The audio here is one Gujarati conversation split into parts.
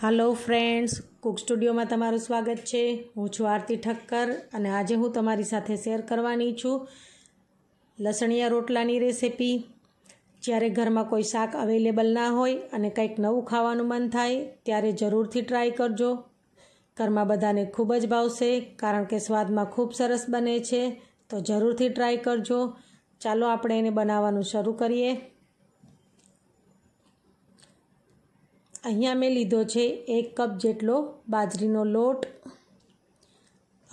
હલો ફ્રેન્ડ્સ કુક સ્ટુડિયોમાં તમારું સ્વાગત છે હું છું આરતી ઠક્કર અને આજે હું તમારી સાથે શેર કરવાની છું લસણિયા રોટલાની રેસીપી જ્યારે ઘરમાં કોઈ શાક અવેલેબલ ના હોય અને કંઈક નવું ખાવાનું મન થાય ત્યારે જરૂરથી ટ્રાય કરજો ઘરમાં બધાને ખૂબ જ ભાવશે કારણ કે સ્વાદમાં ખૂબ સરસ બને છે તો જરૂરથી ટ્રાય કરજો ચાલો આપણે એને બનાવવાનું શરૂ કરીએ અહીંયા મેં લીધો છે એક કપ જેટલો બાજરીનો લોટ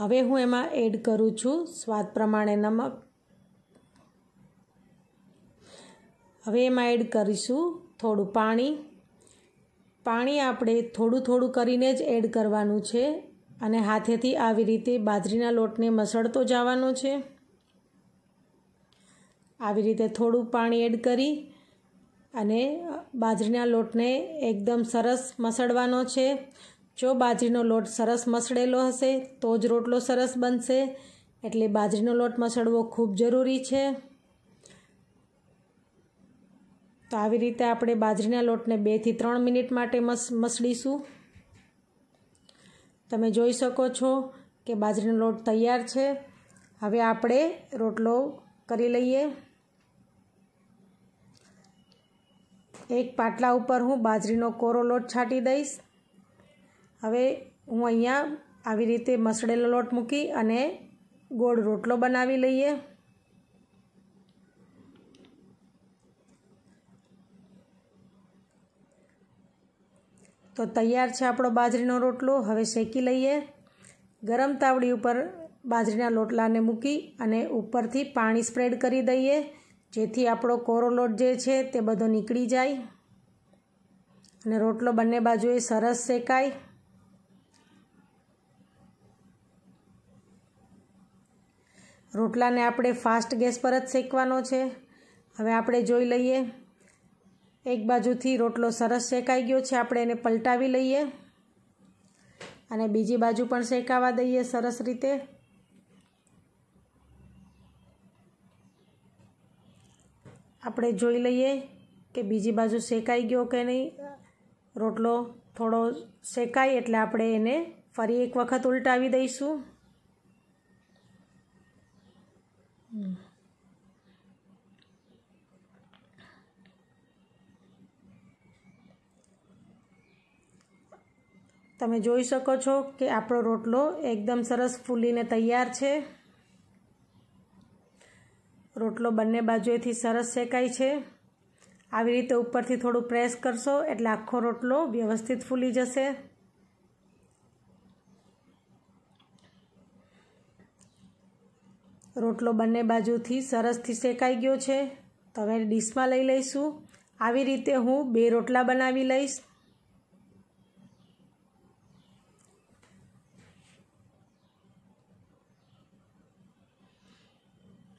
હવે હું એમાં એડ કરું છું સ્વાદ પ્રમાણે નમક હવે એમાં એડ કરીશું થોડું પાણી પાણી આપણે થોડું થોડું કરીને જ એડ કરવાનું છે અને હાથેથી આવી રીતે બાજરીના લોટને મસળતો જવાનો છે આવી રીતે થોડું પાણી એડ કરી અને બાજરીના લોટને એકદમ સરસ મસળવાનો છે જો બાજરીનો લોટ સરસ મસળેલો હશે તો જ રોટલો સરસ બનશે એટલે બાજરીનો લોટ મસળવો ખૂબ જરૂરી છે તો આવી રીતે આપણે બાજરીના લોટને બેથી ત્રણ મિનિટ માટે મસ મસળીશું તમે જોઈ શકો છો કે બાજરીનો લોટ તૈયાર છે હવે આપણે રોટલો કરી લઈએ એક પાટલા ઉપર હું બાજરીનો કોરો લોટ છાંટી દઈશ હવે હું અહીંયા આવી રીતે મસળેલો લોટ મૂકી અને ગોળ રોટલો બનાવી લઈએ તો તૈયાર છે આપણો બાજરીનો રોટલો હવે શેકી લઈએ ગરમ તાવડી ઉપર બાજરીના લોટલાને મૂકી અને ઉપરથી પાણી સ્પ્રેડ કરી દઈએ જેથી આપણો કોરો લોટ જે છે તે બધો નીકળી જાય અને રોટલો બંને બાજુએ સરસ શેકાય રોટલાને આપણે ફાસ્ટ ગેસ પર જ શેકવાનો છે હવે આપણે જોઈ લઈએ એક બાજુથી રોટલો સરસ શેકાઈ ગયો છે આપણે એને પલટાવી લઈએ અને બીજી બાજુ પણ શેકાવા દઈએ સરસ રીતે આપણે જોઈ લઈએ કે બીજી બાજુ શેકાઈ ગયો કે નહીં રોટલો થોડો શેકાય એટલે આપણે એને ફરી એક વખત ઉલટાવી દઈશું તમે જોઈ શકો છો કે આપણો રોટલો એકદમ સરસ ફૂલીને તૈયાર છે રોટલો બંને બાજુએથી સરસ શેકાય છે આવી રીતે ઉપરથી થોડું પ્રેસ કરશો એટલે આખો રોટલો વ્યવસ્થિત ફૂલી જશે રોટલો બંને બાજુથી સરસથી શેકાઈ ગયો છે તો હવે ડીશમાં લઈ લઈશું આવી રીતે હું બે રોટલા બનાવી લઈશ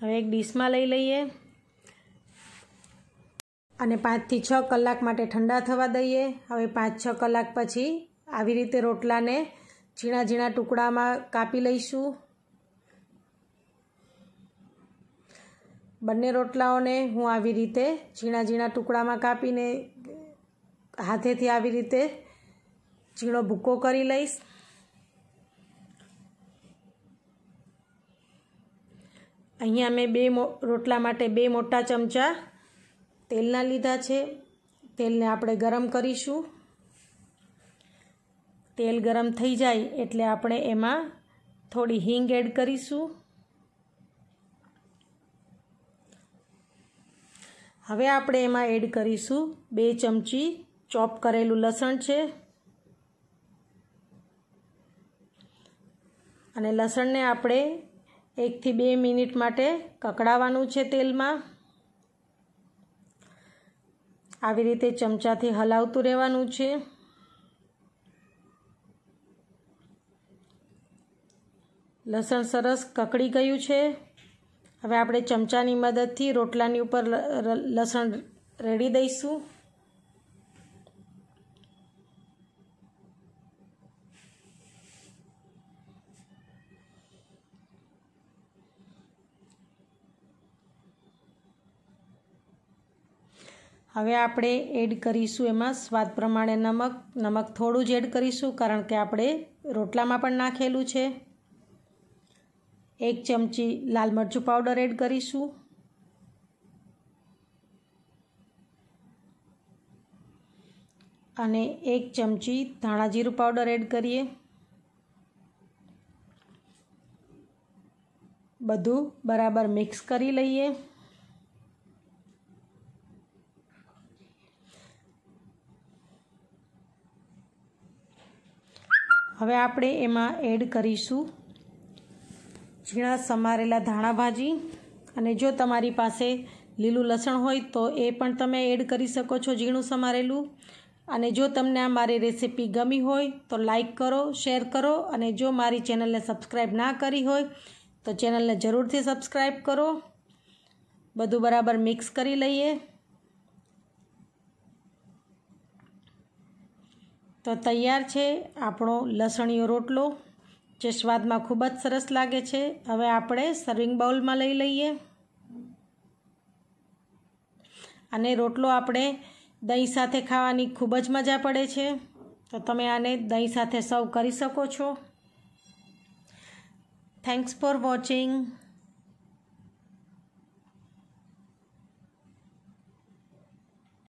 હવે એક ડીશમાં લઈ લઈએ અને પાંચથી છ કલાક માટે ઠંડા થવા દઈએ હવે પાંચ છ કલાક પછી આવી રીતે રોટલાને ઝીણા ઝીણા ટુકડામાં કાપી લઈશું બંને રોટલાઓને હું આવી રીતે ઝીણા ઝીણા ટુકડામાં કાપીને હાથેથી આવી રીતે ઝીણો ભૂકો કરી લઈશ અહીંયા મેં બે રોટલા માટે બે મોટા ચમચા તેલના લીધા છે તેલને આપણે ગરમ કરીશું તેલ ગરમ થઈ જાય એટલે આપણે એમાં થોડી હિંગ એડ કરીશું હવે આપણે એમાં એડ કરીશું બે ચમચી ચોપ કરેલું લસણ છે અને લસણને આપણે એકથી બે મિનિટ માટે કકડાવાનું છે તેલમાં આવી રીતે ચમચાથી હલાવતું રહેવાનું છે લસણ સરસ કકડી ગયું છે હવે આપણે ચમચાની મદદથી રોટલાની ઉપર લસણ રેડી દઈશું હવે આપણે એડ કરીશું એમાં સ્વાદ પ્રમાણે નમક નમક થોડું જ એડ કરીશું કારણ કે આપણે રોટલામાં પણ નાખેલું છે એક ચમચી લાલ મરચું પાવડર એડ કરીશું અને એક ચમચી ધાણા જીરું પાવડર એડ કરીએ બધું બરાબર મિક્સ કરી લઈએ હવે આપણે એમાં એડ કરીશું ઝીણા સમારેલા ધાણા ભાજી અને જો તમારી પાસે લીલું લસણ હોય તો એ પણ તમે એડ કરી શકો છો ઝીણું સમારેલું અને જો તમને આ મારી રેસિપી ગમી હોય તો લાઇક કરો શેર કરો અને જો મારી ચેનલને સબસ્ક્રાઈબ ના કરી હોય તો ચેનલને જરૂરથી સબસ્ક્રાઈબ કરો બધું બરાબર મિક્સ કરી લઈએ તો તૈયાર છે આપણો લસણીયો રોટલો જે સ્વાદમાં ખૂબ જ સરસ લાગે છે હવે આપણે સર્વિંગ બાઉલમાં લઈ લઈએ અને રોટલો આપણે દહીં સાથે ખાવાની ખૂબ જ મજા પડે છે તો તમે આને દહીં સાથે સર્વ કરી શકો છો થેન્ક્સ ફોર વોચિંગ